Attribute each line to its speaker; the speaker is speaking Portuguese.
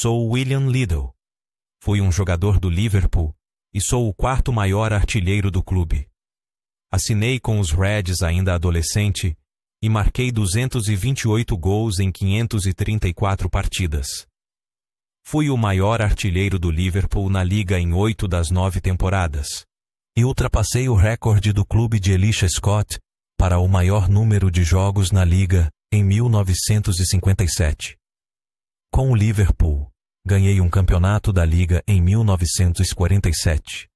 Speaker 1: Sou William Liddell. Fui um jogador do Liverpool e sou o quarto maior artilheiro do clube. Assinei com os Reds ainda adolescente e marquei 228 gols em 534 partidas. Fui o maior artilheiro do Liverpool na liga em oito das nove temporadas e ultrapassei o recorde do clube de Elisha Scott para o maior número de jogos na liga em 1957. Com o Liverpool, ganhei um campeonato da Liga em 1947.